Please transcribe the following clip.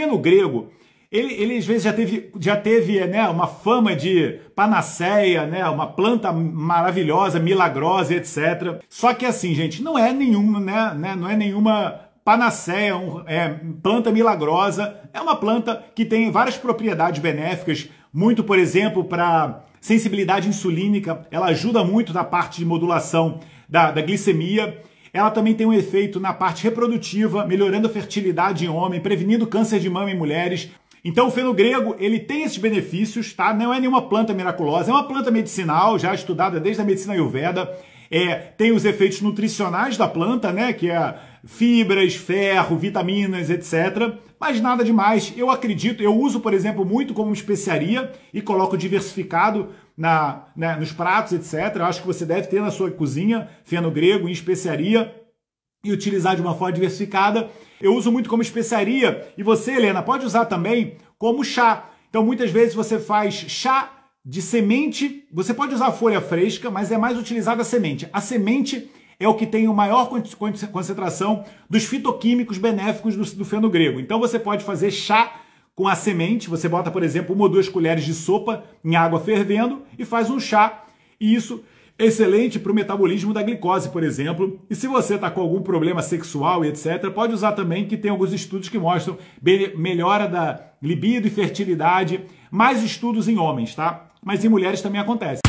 feno grego, ele, ele às vezes já teve, já teve né, uma fama de panaceia, né, uma planta maravilhosa, milagrosa, etc. Só que assim, gente, não é nenhum, né, né não é nenhuma panaceia, um, é, planta milagrosa. É uma planta que tem várias propriedades benéficas, muito, por exemplo, para sensibilidade insulínica, ela ajuda muito na parte de modulação da, da glicemia. Ela também tem um efeito na parte reprodutiva, melhorando a fertilidade em homem, prevenindo câncer de mama em mulheres. Então o feno grego, ele tem esses benefícios, tá? Não é nenhuma planta miraculosa, é uma planta medicinal, já estudada desde a medicina ayurveda. É, tem os efeitos nutricionais da planta, né, que é fibras, ferro, vitaminas, etc. Mas nada demais. Eu acredito, eu uso, por exemplo, muito como especiaria e coloco diversificado na, né, nos pratos, etc. Eu acho que você deve ter na sua cozinha feno grego em especiaria e utilizar de uma forma diversificada. Eu uso muito como especiaria e você, Helena, pode usar também como chá. Então, muitas vezes você faz chá de semente, você pode usar a folha fresca, mas é mais utilizada a semente. A semente é o que tem a maior concentração dos fitoquímicos benéficos do, do feno grego. Então você pode fazer chá com a semente, você bota, por exemplo, uma ou duas colheres de sopa em água fervendo e faz um chá. E isso é excelente para o metabolismo da glicose, por exemplo. E se você está com algum problema sexual e etc., pode usar também, que tem alguns estudos que mostram melhora da libido e fertilidade. Mais estudos em homens, tá? Mas em mulheres também acontece.